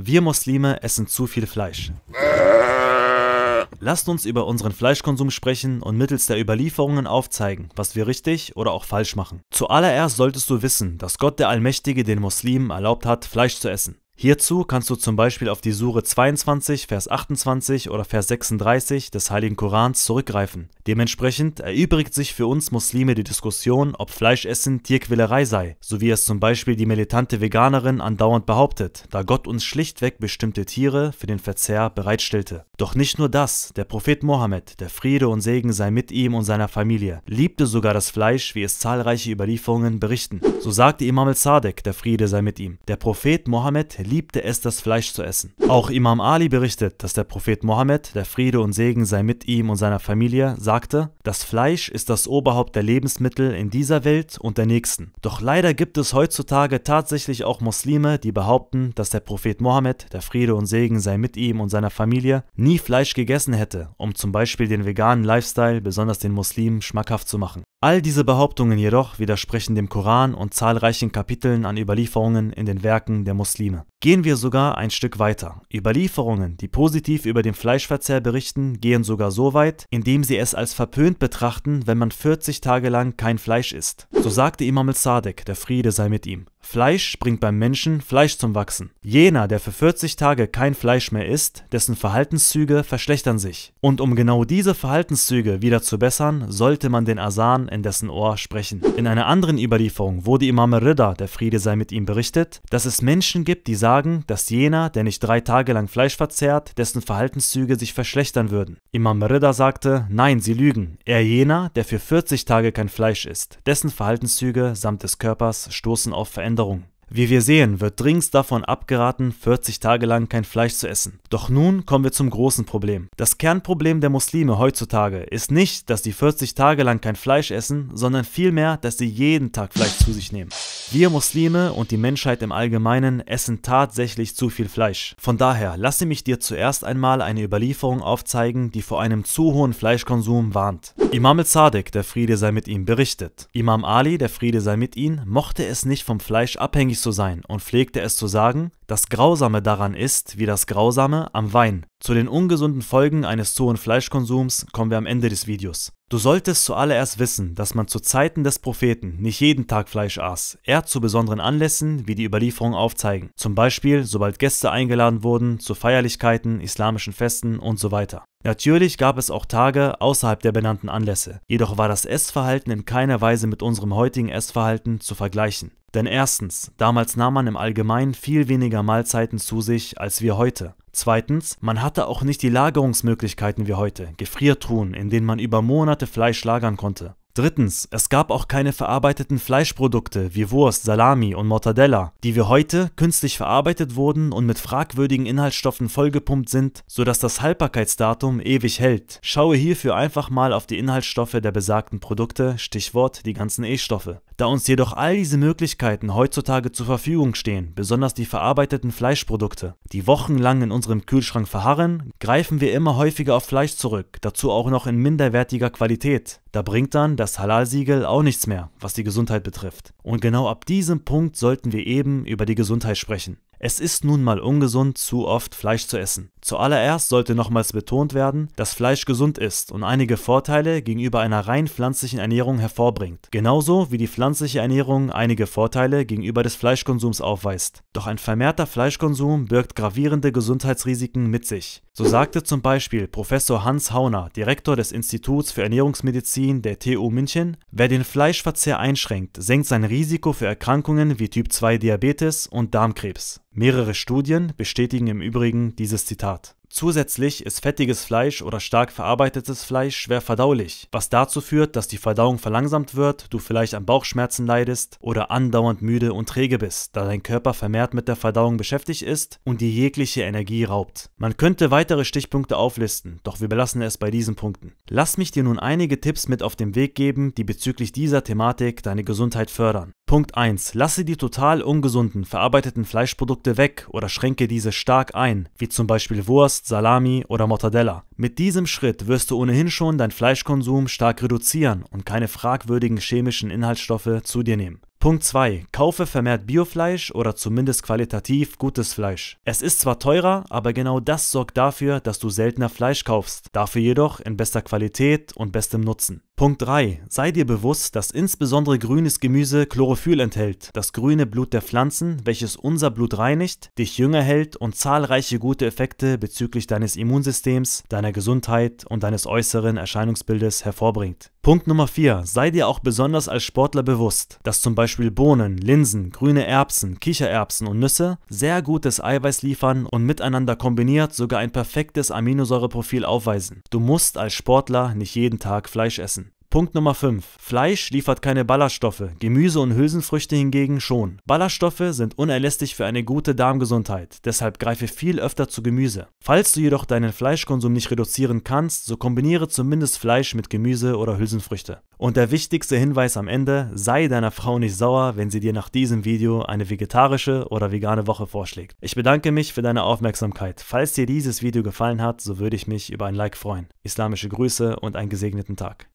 Wir Muslime essen zu viel Fleisch. Lasst uns über unseren Fleischkonsum sprechen und mittels der Überlieferungen aufzeigen, was wir richtig oder auch falsch machen. Zuallererst solltest du wissen, dass Gott der Allmächtige den Muslimen erlaubt hat, Fleisch zu essen. Hierzu kannst du zum Beispiel auf die Sure 22, Vers 28 oder Vers 36 des Heiligen Korans zurückgreifen. Dementsprechend erübrigt sich für uns Muslime die Diskussion, ob Fleischessen Tierquälerei sei, so wie es zum Beispiel die militante Veganerin andauernd behauptet, da Gott uns schlichtweg bestimmte Tiere für den Verzehr bereitstellte. Doch nicht nur das, der Prophet Mohammed, der Friede und Segen sei mit ihm und seiner Familie, liebte sogar das Fleisch, wie es zahlreiche Überlieferungen berichten. So sagte Imam al-Sadek, der Friede sei mit ihm. Der Prophet Mohammed liebte es, das Fleisch zu essen. Auch Imam Ali berichtet, dass der Prophet Mohammed, der Friede und Segen sei mit ihm und seiner Familie, sagte, das Fleisch ist das Oberhaupt der Lebensmittel in dieser Welt und der nächsten. Doch leider gibt es heutzutage tatsächlich auch Muslime, die behaupten, dass der Prophet Mohammed, der Friede und Segen sei mit ihm und seiner Familie, nie Fleisch gegessen hätte, um zum Beispiel den veganen Lifestyle, besonders den Muslimen, schmackhaft zu machen. All diese Behauptungen jedoch widersprechen dem Koran und zahlreichen Kapiteln an Überlieferungen in den Werken der Muslime. Gehen wir sogar ein Stück weiter. Überlieferungen, die positiv über den Fleischverzehr berichten, gehen sogar so weit, indem sie es als verpönt betrachten, wenn man 40 Tage lang kein Fleisch isst. So sagte Imam al-Sadek, der Friede sei mit ihm. Fleisch bringt beim Menschen Fleisch zum Wachsen. Jener, der für 40 Tage kein Fleisch mehr isst, dessen Verhaltenszüge verschlechtern sich. Und um genau diese Verhaltenszüge wieder zu bessern, sollte man den Asan in dessen Ohr sprechen. In einer anderen Überlieferung wurde Imam Ridda, der Friede sei mit ihm, berichtet, dass es Menschen gibt, die sagen, dass jener, der nicht drei Tage lang Fleisch verzehrt, dessen Verhaltenszüge sich verschlechtern würden. Imam Ridda sagte, nein, sie lügen. Er jener, der für 40 Tage kein Fleisch isst, dessen Verhaltenszüge samt des Körpers stoßen auf Veränderungen Veränderung. Wie wir sehen, wird dringend davon abgeraten, 40 Tage lang kein Fleisch zu essen. Doch nun kommen wir zum großen Problem. Das Kernproblem der Muslime heutzutage ist nicht, dass sie 40 Tage lang kein Fleisch essen, sondern vielmehr, dass sie jeden Tag Fleisch zu sich nehmen. Wir Muslime und die Menschheit im Allgemeinen essen tatsächlich zu viel Fleisch. Von daher lasse mich dir zuerst einmal eine Überlieferung aufzeigen, die vor einem zu hohen Fleischkonsum warnt. Imam al-Sadiq, der Friede sei mit ihm, berichtet. Imam Ali, der Friede sei mit ihm, mochte es nicht vom Fleisch abhängig zu sein und pflegte es zu sagen, das Grausame daran ist, wie das Grausame am Wein. Zu den ungesunden Folgen eines zu hohen Fleischkonsums kommen wir am Ende des Videos. Du solltest zuallererst wissen, dass man zu Zeiten des Propheten nicht jeden Tag Fleisch aß, eher zu besonderen Anlässen, wie die Überlieferungen aufzeigen, zum Beispiel sobald Gäste eingeladen wurden, zu Feierlichkeiten, islamischen Festen und so weiter. Natürlich gab es auch Tage außerhalb der benannten Anlässe, jedoch war das Essverhalten in keiner Weise mit unserem heutigen Essverhalten zu vergleichen. Denn erstens, damals nahm man im Allgemeinen viel weniger Mahlzeiten zu sich als wir heute. Zweitens, man hatte auch nicht die Lagerungsmöglichkeiten wie heute, Gefriertruhen, in denen man über Monate Fleisch lagern konnte. Drittens, es gab auch keine verarbeiteten Fleischprodukte wie Wurst, Salami und Mortadella, die wie heute künstlich verarbeitet wurden und mit fragwürdigen Inhaltsstoffen vollgepumpt sind, sodass das Haltbarkeitsdatum ewig hält. Schaue hierfür einfach mal auf die Inhaltsstoffe der besagten Produkte, Stichwort die ganzen E-Stoffe. Da uns jedoch all diese Möglichkeiten heutzutage zur Verfügung stehen, besonders die verarbeiteten Fleischprodukte, die wochenlang in unserem Kühlschrank verharren, greifen wir immer häufiger auf Fleisch zurück, dazu auch noch in minderwertiger Qualität. Da bringt dann das Halal-Siegel auch nichts mehr, was die Gesundheit betrifft. Und genau ab diesem Punkt sollten wir eben über die Gesundheit sprechen. Es ist nun mal ungesund, zu oft Fleisch zu essen. Zuallererst sollte nochmals betont werden, dass Fleisch gesund ist und einige Vorteile gegenüber einer rein pflanzlichen Ernährung hervorbringt. Genauso wie die pflanzliche Ernährung einige Vorteile gegenüber des Fleischkonsums aufweist. Doch ein vermehrter Fleischkonsum birgt gravierende Gesundheitsrisiken mit sich. So sagte zum Beispiel Professor Hans Hauner, Direktor des Instituts für Ernährungsmedizin der TU München, wer den Fleischverzehr einschränkt, senkt sein Risiko für Erkrankungen wie Typ 2 Diabetes und Darmkrebs. Mehrere Studien bestätigen im Übrigen dieses Zitat. Zusätzlich ist fettiges Fleisch oder stark verarbeitetes Fleisch schwer verdaulich, was dazu führt, dass die Verdauung verlangsamt wird, du vielleicht an Bauchschmerzen leidest oder andauernd müde und träge bist, da dein Körper vermehrt mit der Verdauung beschäftigt ist und dir jegliche Energie raubt. Man könnte weitere Stichpunkte auflisten, doch wir belassen es bei diesen Punkten. Lass mich dir nun einige Tipps mit auf den Weg geben, die bezüglich dieser Thematik deine Gesundheit fördern. Punkt 1. Lasse die total ungesunden, verarbeiteten Fleischprodukte weg oder schränke diese stark ein, wie zum Beispiel Wurst, Salami oder Mortadella. Mit diesem Schritt wirst du ohnehin schon deinen Fleischkonsum stark reduzieren und keine fragwürdigen chemischen Inhaltsstoffe zu dir nehmen. Punkt 2. Kaufe vermehrt Biofleisch oder zumindest qualitativ gutes Fleisch. Es ist zwar teurer, aber genau das sorgt dafür, dass du seltener Fleisch kaufst, dafür jedoch in bester Qualität und bestem Nutzen. Punkt 3. Sei dir bewusst, dass insbesondere grünes Gemüse Chlorophyll enthält, das grüne Blut der Pflanzen, welches unser Blut reinigt, dich jünger hält und zahlreiche gute Effekte bezüglich deines Immunsystems, deiner Gesundheit und deines äußeren Erscheinungsbildes hervorbringt. Punkt Nummer 4. Sei dir auch besonders als Sportler bewusst, dass zum Beispiel Bohnen, Linsen, grüne Erbsen, Kichererbsen und Nüsse sehr gutes Eiweiß liefern und miteinander kombiniert sogar ein perfektes Aminosäureprofil aufweisen. Du musst als Sportler nicht jeden Tag Fleisch essen. Punkt Nummer 5. Fleisch liefert keine Ballaststoffe, Gemüse und Hülsenfrüchte hingegen schon. Ballaststoffe sind unerlässlich für eine gute Darmgesundheit, deshalb greife viel öfter zu Gemüse. Falls du jedoch deinen Fleischkonsum nicht reduzieren kannst, so kombiniere zumindest Fleisch mit Gemüse oder Hülsenfrüchte. Und der wichtigste Hinweis am Ende, sei deiner Frau nicht sauer, wenn sie dir nach diesem Video eine vegetarische oder vegane Woche vorschlägt. Ich bedanke mich für deine Aufmerksamkeit. Falls dir dieses Video gefallen hat, so würde ich mich über ein Like freuen. Islamische Grüße und einen gesegneten Tag.